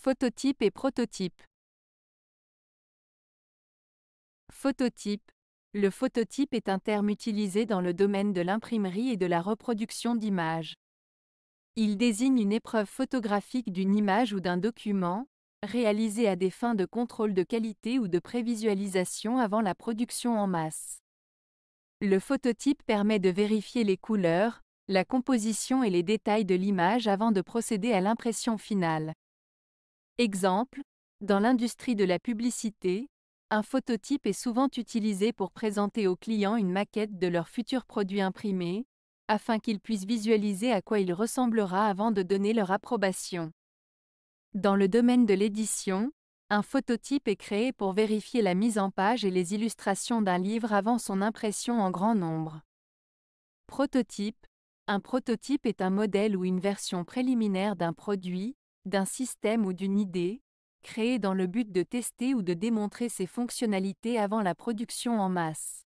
Phototype et prototype. Phototype. Le phototype est un terme utilisé dans le domaine de l'imprimerie et de la reproduction d'images. Il désigne une épreuve photographique d'une image ou d'un document, réalisée à des fins de contrôle de qualité ou de prévisualisation avant la production en masse. Le phototype permet de vérifier les couleurs, la composition et les détails de l'image avant de procéder à l'impression finale. Exemple, dans l'industrie de la publicité, un phototype est souvent utilisé pour présenter aux clients une maquette de leur futur produit imprimé, afin qu'ils puissent visualiser à quoi il ressemblera avant de donner leur approbation. Dans le domaine de l'édition, un phototype est créé pour vérifier la mise en page et les illustrations d'un livre avant son impression en grand nombre. Prototype. Un prototype est un modèle ou une version préliminaire d'un produit, d'un système ou d'une idée, créé dans le but de tester ou de démontrer ses fonctionnalités avant la production en masse.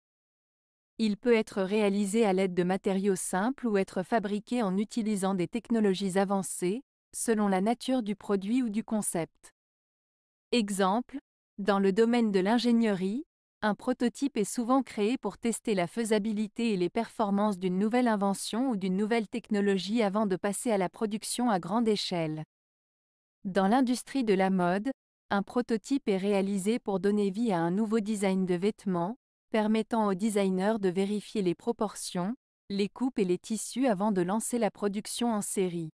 Il peut être réalisé à l'aide de matériaux simples ou être fabriqué en utilisant des technologies avancées, selon la nature du produit ou du concept. Exemple, dans le domaine de l'ingénierie, un prototype est souvent créé pour tester la faisabilité et les performances d'une nouvelle invention ou d'une nouvelle technologie avant de passer à la production à grande échelle. Dans l'industrie de la mode, un prototype est réalisé pour donner vie à un nouveau design de vêtements, permettant au designer de vérifier les proportions, les coupes et les tissus avant de lancer la production en série.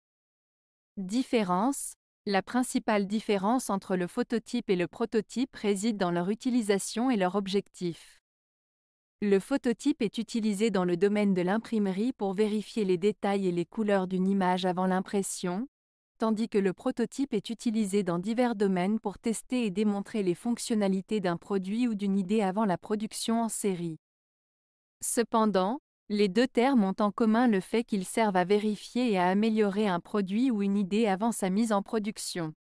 Différence La principale différence entre le phototype et le prototype réside dans leur utilisation et leur objectif. Le phototype est utilisé dans le domaine de l'imprimerie pour vérifier les détails et les couleurs d'une image avant l'impression, tandis que le prototype est utilisé dans divers domaines pour tester et démontrer les fonctionnalités d'un produit ou d'une idée avant la production en série. Cependant, les deux termes ont en commun le fait qu'ils servent à vérifier et à améliorer un produit ou une idée avant sa mise en production.